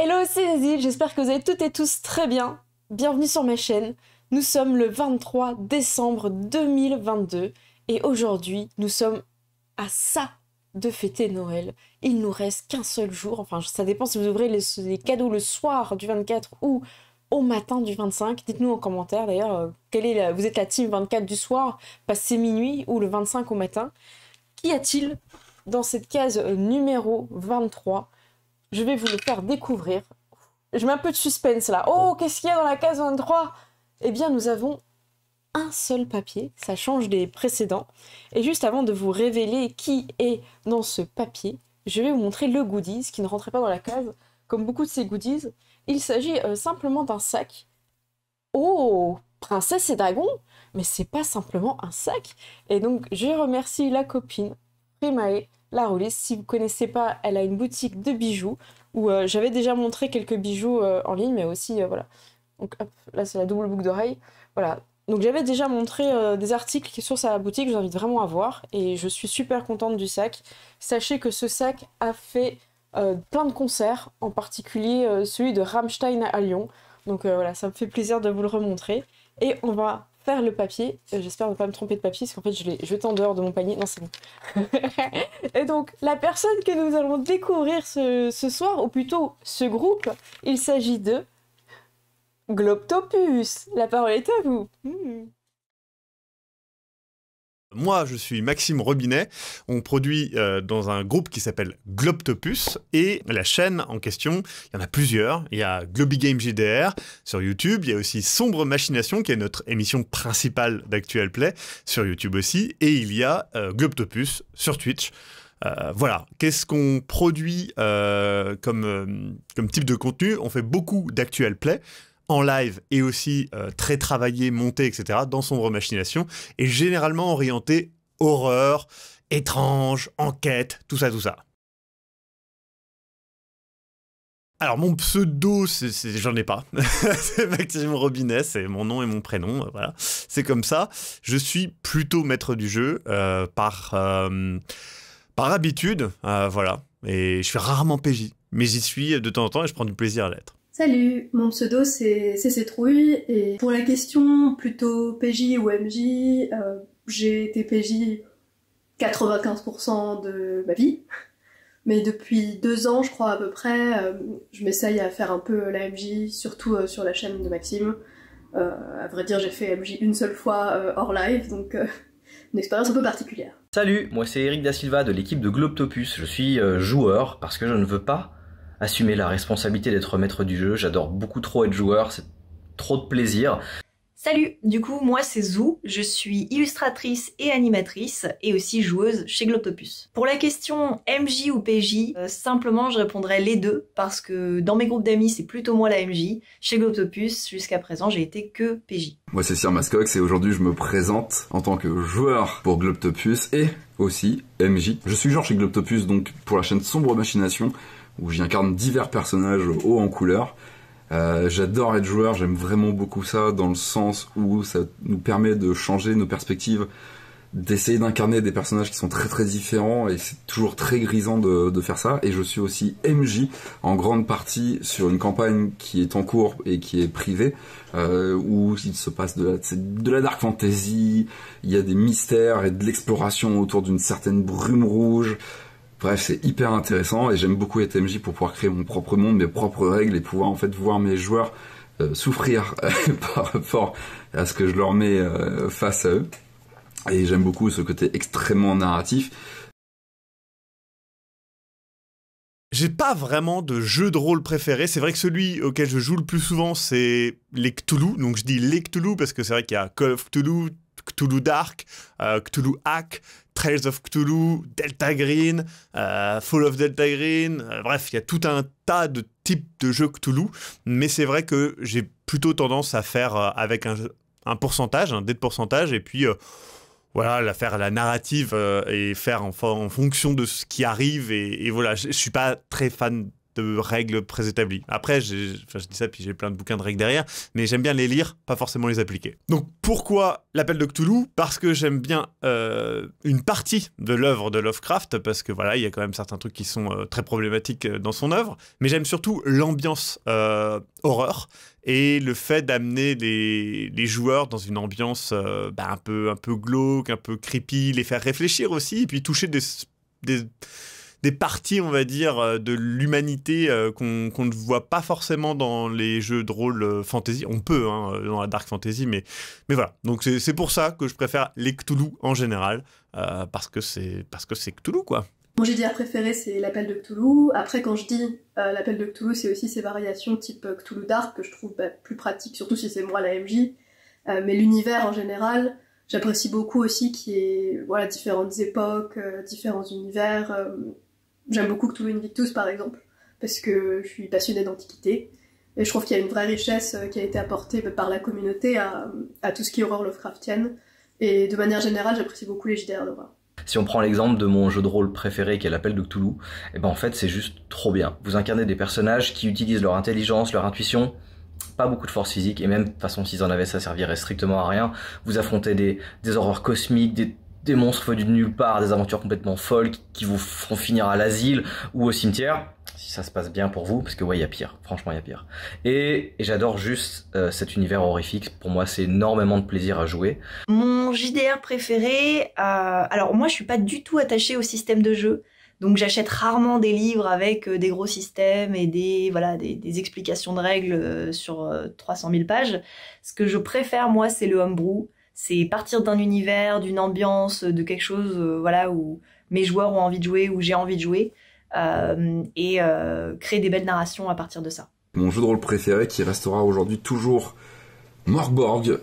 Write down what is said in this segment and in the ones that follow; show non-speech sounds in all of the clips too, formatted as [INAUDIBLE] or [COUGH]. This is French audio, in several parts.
Hello, c'est j'espère que vous allez toutes et tous très bien. Bienvenue sur ma chaîne. Nous sommes le 23 décembre 2022 et aujourd'hui, nous sommes à ça de fêter Noël. Il nous reste qu'un seul jour, enfin ça dépend si vous ouvrez les, cadeaux le soir du 24 ou au matin du 25. Dites-nous en commentaire d'ailleurs, euh, quelle est vous êtes la team 24 du soir, passé minuit ou le 25 au matin. Qu'y a-t-il dans cette case euh, numéro 23 je vais vous le faire découvrir. Je mets un peu de suspense là. Oh, qu'est-ce qu'il y a dans la case 23 Eh bien, nous avons un seul papier. Ça change des précédents. Et juste avant de vous révéler qui est dans ce papier, je vais vous montrer le goodies qui ne rentrait pas dans la case. Comme beaucoup de ces goodies, il s'agit euh, simplement d'un sac. Oh, princesse et dragon Mais c'est pas simplement un sac Et donc, je remercie la copine Primae la roulée, Si vous ne connaissez pas, elle a une boutique de bijoux où euh, j'avais déjà montré quelques bijoux euh, en ligne, mais aussi, euh, voilà. Donc là c'est la double boucle d'oreille. Voilà. Donc j'avais déjà montré des articles qui sur sa boutique, je vous invite vraiment à voir. Et je suis super contente du sac. Sachez que ce sac a fait plein de concerts, en particulier celui de Rammstein à Lyon. Donc voilà, ça me fait plaisir de vous le remontrer. Et on va le papier. Euh, j'espère ne pas me tromper de papier, parce qu'en fait, je l'ai jeté en dehors de mon panier. Non, c'est bon. [LAUGHS] et donc, la personne que nous allons découvrir ce, soir, ou plutôt ce groupe, il s'agit de Globtopus. La parole est à vous. Hmm. Moi, je suis Maxime Robinet. On produit euh, dans un groupe qui s'appelle Globtopus et la chaîne en question, il y en a plusieurs. Il y a Globy sur YouTube. Il y a aussi Sombre Machination qui est notre émission principale d'Actual Play sur YouTube aussi. Et il y a euh, Globtopus sur Twitch. Euh, voilà, qu'est-ce qu'on produit comme, comme type de contenu On fait beaucoup d'Actual play, en live et aussi euh, très travaillé, monté, etc., dans son machination est généralement orienté horreur, étrange, enquête, tout ça, tout ça. Alors mon pseudo, j'en ai pas. [LAUGHS] c'est Maxime Robinet, c'est mon nom et mon prénom, euh, voilà. C'est comme ça. Je suis plutôt maître du jeu euh, par par habitude, voilà. Et je suis rarement PJ, mais j'y suis de temps en temps et je prends du plaisir à l'être. Salut, mon pseudo c'est Cétrouille et pour la question plutôt PJ ou MJ, euh, j'ai été PJ 95% de ma vie. Mais depuis deux ans, je crois à peu près, euh, je m'essaye à faire un peu la MJ, surtout euh, sur la chaîne de Maxime. à vrai dire, j'ai fait MJ une seule fois hors live, donc une expérience un peu particulière. Salut, moi c'est Eric Da Silva de l'équipe de Globtopus, Je suis joueur parce que je ne veux pas assumer la responsabilité d'être maître du jeu. J'adore beaucoup trop être joueur, c'est trop de plaisir. Salut, du coup moi c'est Zou, je suis illustratrice et animatrice et aussi joueuse chez Globtopus. Pour la question MJ ou PJ, euh, simplement je répondrai les deux parce que dans mes groupes d'amis c'est plutôt moi la MJ. Chez Globtopus jusqu'à présent j'ai été que PJ. Moi c'est Sir Mascox et aujourd'hui je me présente en tant que joueur pour Globtopus et aussi, MJ. Je suis Georges Globtopus, donc pour la chaîne Sombre Machination, où j'y incarne divers personnages hauts en couleur. Euh, j'adore être joueur, j'aime vraiment beaucoup ça, dans le sens où ça nous permet de changer nos perspectives d'essayer d'incarner des personnages qui sont très très différents et c'est toujours très grisant de, faire ça et je suis aussi MJ en grande partie sur une campagne qui est en cours et qui est privée euh, où il se passe de la, de la dark fantasy il y a des mystères et de l'exploration autour d'une certaine brume rouge Bref, c'est hyper intéressant et j'aime beaucoup être MJ pour pouvoir créer mon propre monde, mes propres règles et pouvoir en fait voir mes joueurs euh, souffrir [LAUGHS] par rapport à ce que je leur mets euh, face à eux. Et j'aime beaucoup ce côté extrêmement narratif. J'ai pas vraiment de jeu de rôle préféré. C'est vrai que celui auquel je joue le plus souvent, c'est les Cthulhu. Donc je dis les Cthulhu parce que c'est vrai qu'il y a Call of Cthulhu, Cthulhu Dark, euh, Cthulhu Hack, Trails of Cthulhu, Delta Green, euh, Fall of Delta Green. Euh, bref, il y a tout un tas de types de jeux Cthulhu. Mais c'est vrai que j'ai plutôt tendance à faire avec un, un pourcentage, un dé de pourcentage, et puis voilà, la faire la narrative euh, et faire en, fonction de ce qui arrive. Et, et voilà, je, ne suis pas très fan de règles préétablies. Après, enfin, je dis ça, puis j'ai plein de bouquins de règles derrière, mais j'aime bien les lire, pas forcément les appliquer. Donc pourquoi l'appel de Cthulhu Parce que j'aime bien euh, une partie de l'œuvre de Lovecraft, parce que voilà, il y a quand même certains trucs qui sont euh, très problématiques euh, dans son œuvre, mais j'aime surtout l'ambiance horreur et le fait d'amener les, joueurs dans une ambiance bah, un, peu, un peu glauque, un peu creepy, les faire réfléchir aussi, et puis toucher des des parties, on va dire, euh, de l'humanité euh, qu'on ne voit pas forcément dans les jeux de rôle euh, fantasy. On peut, hein, dans la dark fantasy, mais, mais voilà. Donc c'est pour ça que je préfère les Cthulhu en général, parce que c'est Cthulhu, quoi. Mon à préféré, c'est l'appel de Cthulhu. Après, quand je dis l'appel de Cthulhu, c'est aussi ces variations type Cthulhu Dark que je trouve bah, plus pratique, surtout si c'est moi la MJ. mais l'univers en général, j'apprécie beaucoup aussi qui est voilà différentes époques, différents univers. J'aime beaucoup Cthulhu Invictus par exemple, parce que je suis passionnée d'antiquité, et je trouve qu'il y a une vraie richesse euh, qui a été apportée par la communauté à, tout ce qui est horreur Lovecraftienne, et de manière générale j'apprécie beaucoup les JDR d'horreur. Si on prend l'exemple de mon jeu de rôle préféré qui est l'appel de Cthulhu, et eh ben en fait c'est juste trop bien. Vous incarnez des personnages qui utilisent leur intelligence, leur intuition, pas beaucoup de force physique, et même de toute façon s'ils en avaient ça servirait strictement à rien. Vous affrontez des, des horreurs cosmiques, des des monstres venus de nulle part, des aventures complètement folles qui vous font finir à l'asile ou au cimetière, si ça se passe bien pour vous, parce que ouais, il y a pire, franchement, il y a pire. Et, j'adore juste euh, cet univers horrifique, pour moi, c'est énormément de plaisir à jouer. Mon JDR préféré, euh, alors moi, je suis pas du tout attachée au système de jeu. Donc j'achète rarement des livres avec euh, des gros systèmes et des voilà des, des explications de règles sur 300 000 pages. Ce que je préfère moi c'est le homebrew c'est partir d'un univers, d'une ambiance, de quelque chose, euh, voilà, où mes joueurs ont envie de jouer, où j'ai envie de jouer, euh, et euh, créer des belles narrations à partir de ça. Mon jeu de rôle préféré, qui restera aujourd'hui toujours Morborg,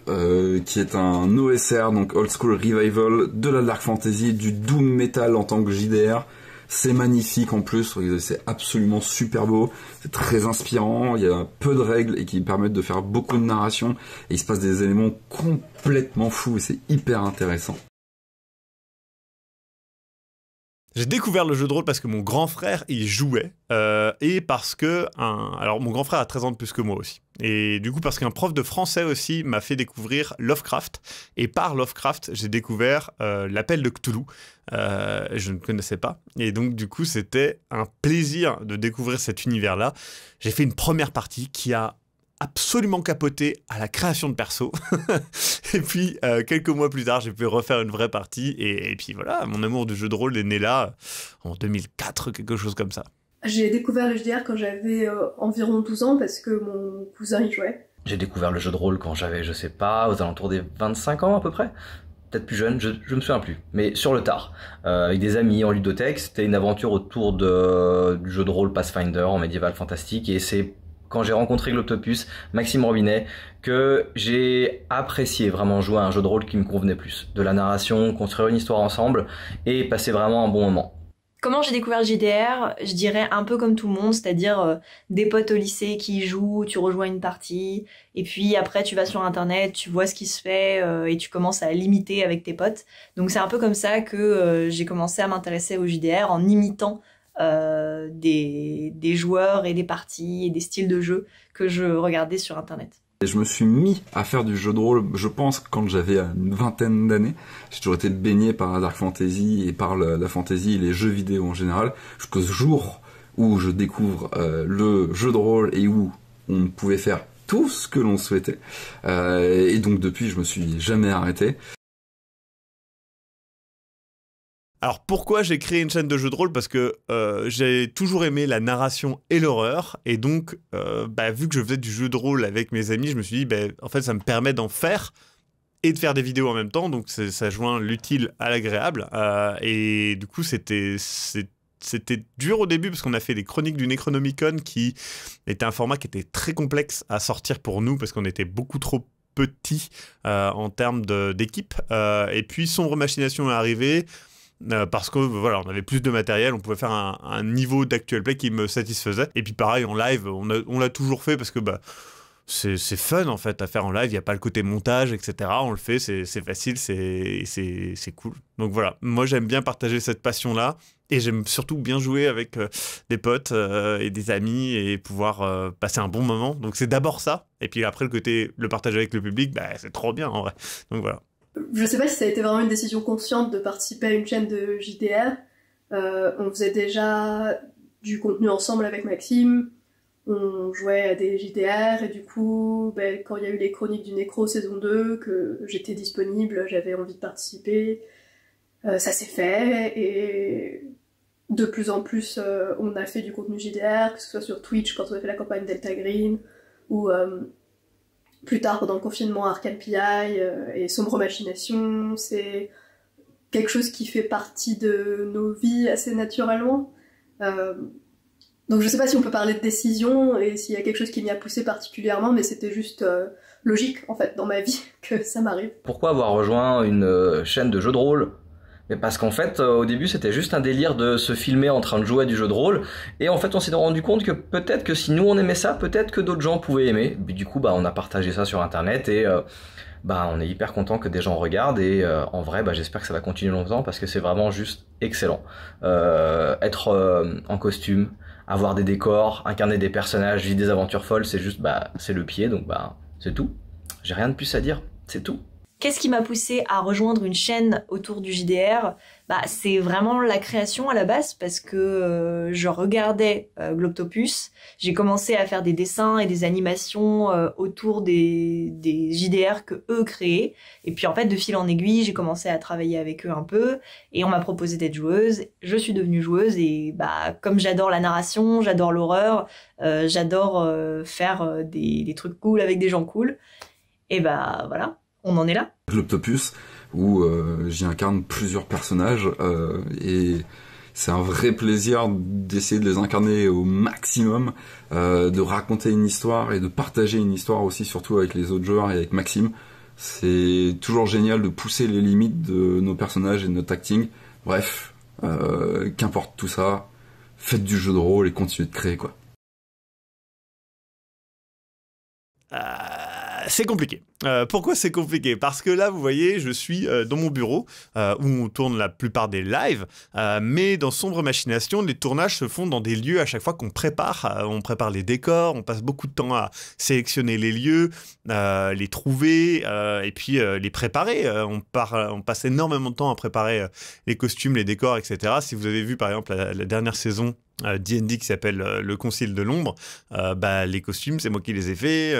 qui est un OSR, donc Old School Revival, de la Dark Fantasy, du Doom Metal en tant que JDR, c'est magnifique en plus, c'est absolument super beau, c'est très inspirant, il y a peu de règles et qui permettent de faire beaucoup de narration et il se passe des éléments complètement fous et c'est hyper intéressant. J'ai découvert le jeu de rôle parce que mon grand frère y jouait euh, et parce que un... alors mon grand frère a 13 ans de plus que moi aussi. Et du coup, parce qu'un prof de français aussi m'a fait découvrir Lovecraft. Et par Lovecraft, j'ai découvert euh, l'appel de Cthulhu. Euh, je ne connaissais pas. Et donc, du coup, c'était un plaisir de découvrir cet univers-là. J'ai fait une première partie qui a absolument capoté à la création de perso. [LAUGHS] et puis, euh, quelques mois plus tard, j'ai pu refaire une vraie partie. et puis voilà, mon amour du jeu de rôle est né là, en 2004, quelque chose comme ça. J'ai découvert le JDR quand j'avais euh, environ 12 ans parce que mon cousin y jouait. J'ai découvert le jeu de rôle quand j'avais, je sais pas, aux alentours des 25 ans à peu près. Peut-être plus jeune, je, me souviens plus. Mais sur le tard, euh, avec des amis en ludothèque, c'était une aventure autour de, du jeu de rôle Pathfinder en médiéval fantastique. Et c'est quand j'ai rencontré l'octopus Maxime Robinet, que j'ai apprécié vraiment jouer à un jeu de rôle qui me convenait plus. De la narration, construire une histoire ensemble et passer vraiment un bon moment. Comment j'ai découvert le JDR Je dirais un peu comme tout le monde, c'est-à-dire euh, des potes au lycée qui jouent, tu rejoins une partie, et puis après tu vas sur internet, tu vois ce qui se fait euh, et tu commences à l'imiter avec tes potes. Donc c'est un peu comme ça que euh, j'ai commencé à m'intéresser au JDR en imitant des, des joueurs et des parties et des styles de jeu que je regardais sur internet je me suis mis à faire du jeu de rôle, je pense, quand j'avais une vingtaine d'années. J'ai toujours été baigné par la dark fantasy et par la, fantasy et les jeux vidéo en général, jusqu'au jour où je découvre euh, le jeu de rôle et où on pouvait faire tout ce que l'on souhaitait. Euh, et donc depuis, je me suis jamais arrêté. Alors pourquoi j'ai créé une chaîne de jeux de rôle Parce que euh, j'ai toujours aimé la narration et l'horreur. Et donc, euh, bah, vu que je faisais du jeu de rôle avec mes amis, je me suis dit, bah, en fait, ça me permet d'en faire et de faire des vidéos en même temps. Donc ça joint l'utile à l'agréable. Euh, et du coup, c'était c'était dur au début parce qu'on a fait des chroniques du Necronomicon qui était un format qui était très complexe à sortir pour nous parce qu'on était beaucoup trop petit en termes d'équipe. et puis sombre machination est arrivée. Euh, parce que voilà, on avait plus de matériel, on pouvait faire un, niveau d'actuel play qui me satisfaisait. Et puis pareil, en live, on, l'a toujours fait parce que bah, c'est, fun en fait à faire en live, il n'y a pas le côté montage, etc. On le fait, c'est, facile, c'est, cool. Donc voilà, moi j'aime bien partager cette passion-là et j'aime surtout bien jouer avec euh, des potes euh, et des amis et pouvoir passer un bon moment. Donc c'est d'abord ça, et puis après le côté, le partage avec le public, bah, c'est trop bien en vrai. Donc voilà. Je sais pas si ça a été vraiment une décision consciente de participer à une chaîne de JDR. Euh, on faisait déjà du contenu ensemble avec Maxime, on jouait à des JDR et du coup, ben, quand il y a eu les chroniques du Nécro saison 2, que j'étais disponible, j'avais envie de participer, euh, ça s'est fait et de plus en plus euh, on a fait du contenu JDR, que ce soit sur Twitch quand on a fait la campagne Delta Green ou euh, plus tard pendant le confinement Arcane PI euh, et Sombre Machination, c'est quelque chose qui fait partie de nos vies assez naturellement. Euh, donc je sais pas si on peut parler de décision et s'il y a quelque chose qui m'y a poussé particulièrement, mais c'était juste euh, logique en fait dans ma [LAUGHS] vie que ça m'arrive. Pourquoi avoir rejoint une chaîne de jeux de rôle mais parce qu'en fait, euh, au début, c'était juste un délire de se filmer en train de jouer à du jeu de rôle. Et en fait, on s'est rendu compte que peut-être que si nous on aimait ça, peut-être que d'autres gens pouvaient aimer. du coup, bah, on a partagé ça sur Internet et euh, bah, on est hyper content que des gens regardent. Et euh, en vrai, bah, j'espère que ça va continuer longtemps parce que c'est vraiment juste excellent. être en costume, avoir des décors, incarner des personnages, vivre des aventures folles, c'est juste, bah, c'est le pied. Donc, bah, c'est tout. J'ai rien de plus à dire. C'est tout. Qu'est-ce qui m'a poussé à rejoindre une chaîne autour du JDR bah, c'est vraiment la création à la base parce que euh, je regardais euh, j'ai commencé à faire des dessins et des animations euh, autour des, JDR que eux créaient et puis en fait de fil en aiguille j'ai commencé à travailler avec eux un peu et on m'a proposé d'être joueuse, je suis devenue joueuse et bah comme j'adore la narration, j'adore l'horreur, euh, j'adore faire des, des trucs cool avec des gens cool et bah voilà on en est là. L'Octopus, où euh, j'y incarne plusieurs personnages euh, et c'est un vrai plaisir d'essayer de les incarner au maximum, euh, de raconter une histoire et de partager une histoire aussi, surtout avec les autres joueurs et avec Maxime. C'est toujours génial de pousser les limites de nos personnages et de notre acting. Bref, qu'importe tout ça, faites du jeu de rôle et continuez de créer quoi. Ah c'est compliqué. Euh, pourquoi c'est compliqué Parce que là, vous voyez, je suis euh, dans mon bureau euh, où on tourne la plupart des lives, mais dans Sombre Machination, les tournages se font dans des lieux à chaque fois qu'on prépare. on prépare les décors, on passe beaucoup de temps à sélectionner les lieux, les trouver et puis les préparer. on, passe énormément de temps à préparer les costumes, les décors, etc. Si vous avez vu par exemple la dernière saison D&D euh, qui s'appelle euh, Le Concile de l'Ombre, euh, bah, les costumes, c'est moi qui les ai faits,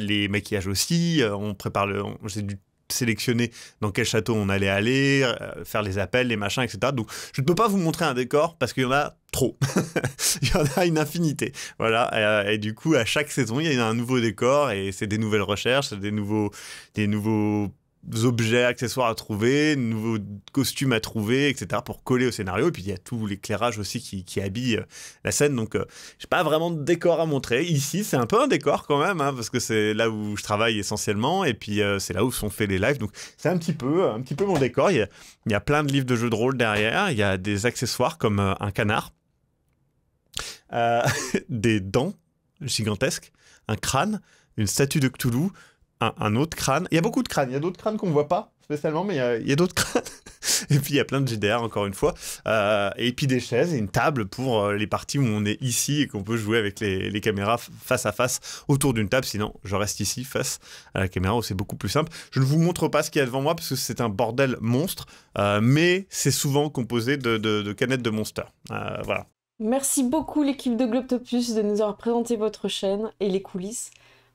les maquillages aussi, on prépare le... J'ai dû sélectionner dans quel château on allait aller, faire les appels, les machins, etc. Donc je ne peux pas vous montrer un décor parce qu'il y en a trop. [LAUGHS] il y en a une infinité. Voilà. Et, et, du coup, à chaque saison, il y a un nouveau décor et c'est des nouvelles recherches, des nouveaux, des nouveaux objets, accessoires à trouver, nouveaux costumes à trouver, etc. pour coller au scénario. Et puis il y a tout l'éclairage aussi qui, habille euh, la scène. Donc je euh, j'ai pas vraiment de décor à montrer. Ici, c'est un peu un décor quand même, hein, parce que c'est là où je travaille essentiellement. Et puis euh, c'est là où sont faits les lives. Donc c'est un petit peu, un petit peu mon décor. Il y, a, plein de livres de jeux de rôle derrière. Il y a des accessoires comme un canard, [LAUGHS] des dents gigantesques, un crâne, une statue de Cthulhu, un, autre crâne. Il y a beaucoup de crânes. Il y a d'autres crânes qu'on voit pas spécialement, mais euh, il y a, d'autres [LAUGHS] crânes. et puis il y a plein de GDR encore une fois. Euh, et puis des chaises et une table pour euh, les parties où on est ici et qu'on peut jouer avec les, caméras face à face autour d'une table. Sinon, je reste ici face à la caméra où c'est beaucoup plus simple. Je ne vous montre pas ce qu'il y a devant moi parce que c'est un bordel monstre, mais c'est souvent composé de, de, canettes de Monster. voilà. Merci beaucoup l'équipe de Globtopus de nous avoir présenté votre chaîne et les coulisses.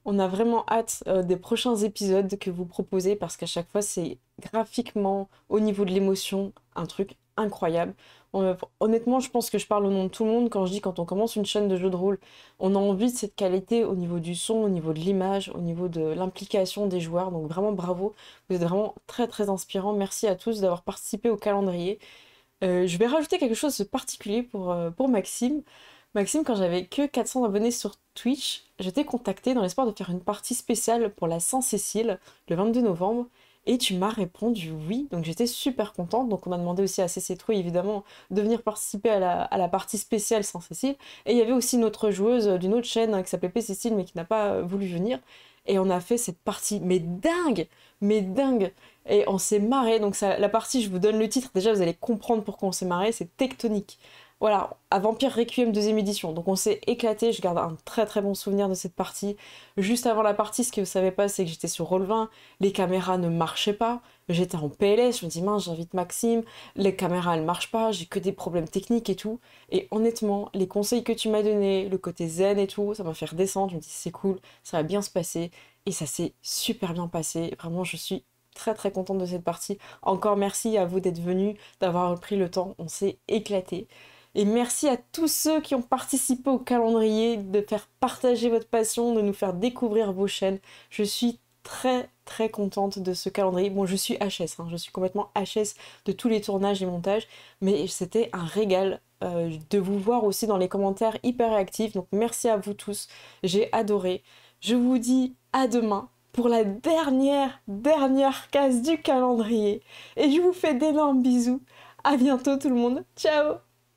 On a vraiment hâte euh, des prochains épisodes que vous proposez parce qu'à chaque fois, c'est graphiquement, au niveau de l'émotion, un truc incroyable. Euh, honnêtement, je pense que je parle au nom de tout le monde quand je dis quand on commence une chaîne de jeux de rôle, on a envie de cette qualité au niveau du son, au niveau de l'image, au niveau de l'implication des joueurs. Donc vraiment bravo, vous êtes vraiment très très inspirant. Merci à tous d'avoir participé au calendrier. Euh, je vais rajouter quelque chose de particulier pour, pour Maxime. Maxime, quand j'avais que 400 abonnés sur Twitch, j'étais contactée contacté dans l'espoir de faire une partie spéciale pour la Saint-Cécile le 22 novembre et tu m'as répondu oui, donc j'étais super contente. Donc on m'a demandé aussi à CC évidemment de venir participer à la, partie spéciale Saint-Cécile. Et il y avait aussi une autre joueuse d'une autre chaîne hein, qui s'appelait Cécile mais qui n'a pas euh, voulu venir. Et on a fait cette partie, mais dingue, mais dingue. Et on s'est marré. Donc la partie, je vous donne le titre. Déjà, vous allez comprendre pourquoi on s'est marré. C'est tectonique. Voilà, à Vampire Requiem deuxième édition. Donc on s'est éclaté, je garde un très très bon souvenir de cette partie. Juste avant la partie, ce que vous savez pas, c'est que j'étais sur Roll20, les caméras ne marchaient pas, j'étais en PLS, je me dis mince, j'invite Maxime, les caméras elles marchent pas, j'ai que des problèmes techniques et tout. Et honnêtement, les conseils que tu m'as donnés, le côté zen et tout, ça m'a fait redescendre, je me dis c'est cool, ça va bien se passer. Et ça s'est super bien passé, vraiment je suis très très contente de cette partie. Encore merci à vous d'être venus, d'avoir pris le temps, on s'est éclaté. Et merci à tous ceux qui ont participé au calendrier, de faire partager votre passion, de nous faire découvrir vos chaînes. Je suis très très contente de ce calendrier. Bon, je suis HS, hein. je suis complètement HS de tous les tournages et montages, mais c'était un régal euh, de vous voir aussi dans les commentaires hyper réactifs. Donc merci à vous tous, j'ai adoré. Je vous dis à demain pour la dernière, dernière case du calendrier. Et je vous fais d'énormes bisous. À bientôt tout le monde. Ciao